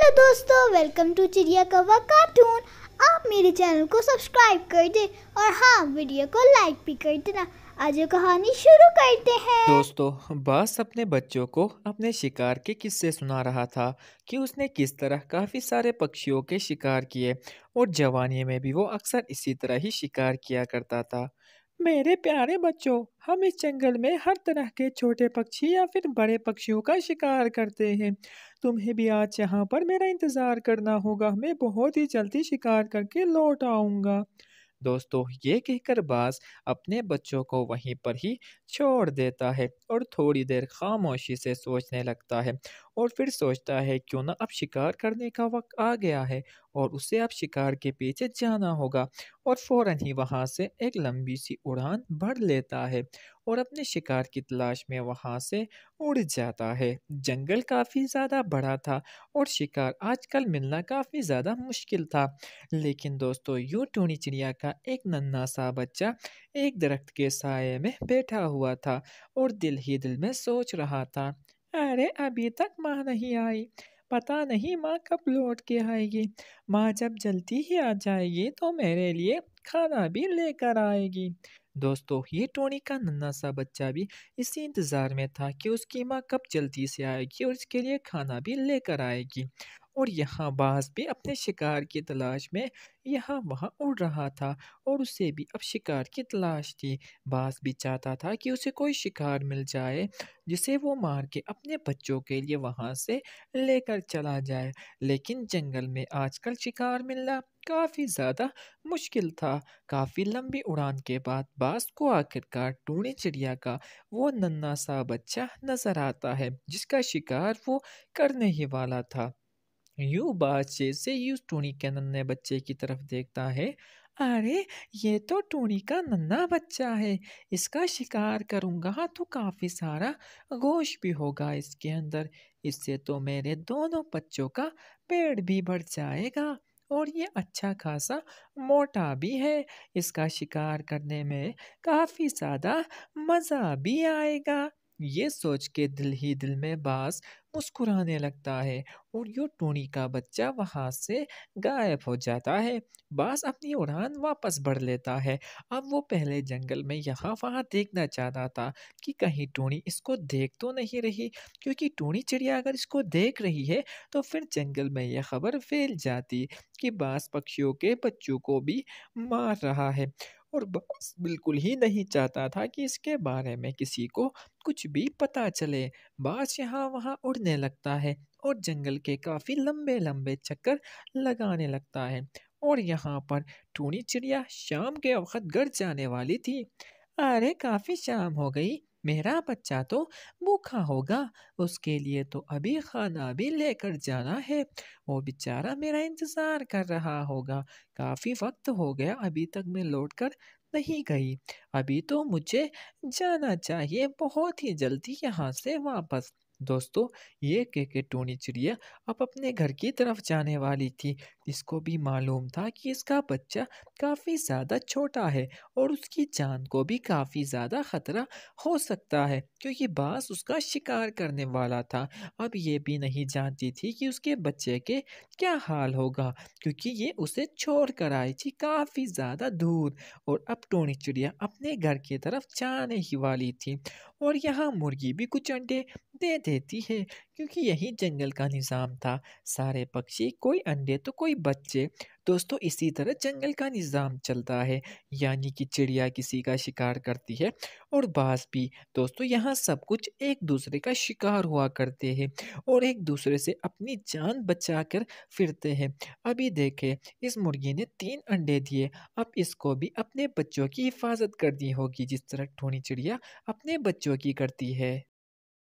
hello दोस्तों welcome to चिड़िया कवा कार्टून आप मेरे चैनल को सब्सक्राइब कर दे और हाँ वीडियो को लाइक भी कर देना आज कहानी शुरू करते हैं दोस्तों बास अपने बच्चों को अपने शिकार के किस्से सुना रहा था कि उसने किस तरह काफ़ी सारे पक्षियों के शिकार किए और जवानी में भी वो अक्सर इसी तरह ही शिकार किया करता था मेरे प्यारे बच्चों हम इस जंगल में हर तरह के छोटे पक्षी या फिर बड़े पक्षियों का शिकार करते हैं तुम्हें भी आज यहाँ पर मेरा इंतज़ार करना होगा मैं बहुत ही जल्दी शिकार करके लौट आऊँगा दोस्तों ये कहकर बास अपने बच्चों को वहीं पर ही छोड़ देता है और थोड़ी देर खामोशी से सोचने लगता है और फिर सोचता है क्यों ना अब शिकार करने का वक्त आ गया है और उसे अब शिकार के पीछे जाना होगा और फौरन ही वहाँ से एक लंबी सी उड़ान भर लेता है और अपने शिकार की तलाश में वहाँ से उड़ जाता है जंगल काफ़ी ज़्यादा बड़ा था और शिकार आजकल मिलना काफ़ी ज़्यादा मुश्किल था लेकिन दोस्तों यूँ टूनी चिड़िया का एक नन्ना सा बच्चा एक दरख्त के साय में बैठा हुआ था और दिल ही दिल में सोच रहा था अरे अभी तक माँ नहीं आई पता नहीं माँ कब लौट के आएगी माँ जब जल्दी ही आ जाएगी तो मेरे लिए खाना भी लेकर आएगी दोस्तों ये टोनी का नन्ना सा बच्चा भी इसी इंतज़ार में था कि उसकी माँ कब जल्दी से आएगी और इसके लिए खाना भी लेकर आएगी और यहाँ बाज भी अपने शिकार की तलाश में यहाँ वहाँ उड़ रहा था और उसे भी अब शिकार की तलाश थी बाज भी चाहता था कि उसे कोई शिकार मिल जाए जिसे वो मार के अपने बच्चों के लिए वहाँ से लेकर चला जाए लेकिन जंगल में आजकल शिकार मिलना काफ़ी ज़्यादा मुश्किल था काफ़ी लंबी उड़ान के बाद बास को आखिरकार टूणी चिड़िया का वो नन्ना सा बच्चा नज़र आता है जिसका शिकार वो करने ही वाला था यूं बातचीत से यू टोनी के नन्हे बच्चे की तरफ देखता है अरे ये तो टोनी का नन्ना बच्चा है इसका शिकार करूँगा हाँ तो काफ़ी सारा गोश्त भी होगा इसके अंदर इससे तो मेरे दोनों बच्चों का पेड़ भी बढ़ जाएगा और ये अच्छा खासा मोटा भी है इसका शिकार करने में काफ़ी ज़्यादा मज़ा भी आएगा ये सोच के दिल ही दिल में बास मुस्कुराने लगता है और यो टोनी का बच्चा वहाँ से गायब हो जाता है बास अपनी उड़ान वापस बढ़ लेता है अब वो पहले जंगल में यहाँ वहाँ देखना चाहता था कि कहीं टोनी इसको देख तो नहीं रही क्योंकि टोनी चिड़िया अगर इसको देख रही है तो फिर जंगल में यह खबर फैल जाती कि बास पक्षियों के बच्चों को भी मार रहा है और बॉस बिल्कुल ही नहीं चाहता था कि इसके बारे में किसी को कुछ भी पता चले बॉस यहाँ वहाँ उड़ने लगता है और जंगल के काफ़ी लंबे लंबे चक्कर लगाने लगता है और यहाँ पर टूनी चिड़िया शाम के वक्त घर जाने वाली थी अरे काफ़ी शाम हो गई मेरा बच्चा तो भूखा होगा उसके लिए तो अभी खाना भी लेकर जाना है वो बेचारा मेरा इंतज़ार कर रहा होगा काफ़ी वक्त हो गया अभी तक मैं लौट कर नहीं गई अभी तो मुझे जाना चाहिए बहुत ही जल्दी यहाँ से वापस दोस्तों ये के के टोनी चिड़िया अब अपने घर की तरफ जाने वाली थी इसको भी मालूम था कि इसका बच्चा काफ़ी ज़्यादा छोटा है और उसकी जान को भी काफ़ी ज़्यादा ख़तरा हो सकता है क्योंकि बास उसका शिकार करने वाला था अब ये भी नहीं जानती थी कि उसके बच्चे के क्या हाल होगा क्योंकि ये उसे छोड़ कर आई थी काफ़ी ज़्यादा दूर और अब टोनी चिड़िया अपने घर की तरफ जाने ही वाली थी और यहाँ मुर्गी भी कुछ अंडे दे देती है क्योंकि यही जंगल का निज़ाम था सारे पक्षी कोई अंडे तो कोई बच्चे दोस्तों इसी तरह जंगल का निज़ाम चलता है यानी कि चिड़िया किसी का शिकार करती है और बास भी दोस्तों यहाँ सब कुछ एक दूसरे का शिकार हुआ करते हैं और एक दूसरे से अपनी जान बचा कर फिरते हैं अभी देखें इस मुर्गी ने तीन अंडे दिए अब इसको भी अपने बच्चों की हिफाजत करनी होगी जिस तरह ठोनी चिड़िया अपने बच्चों की करती है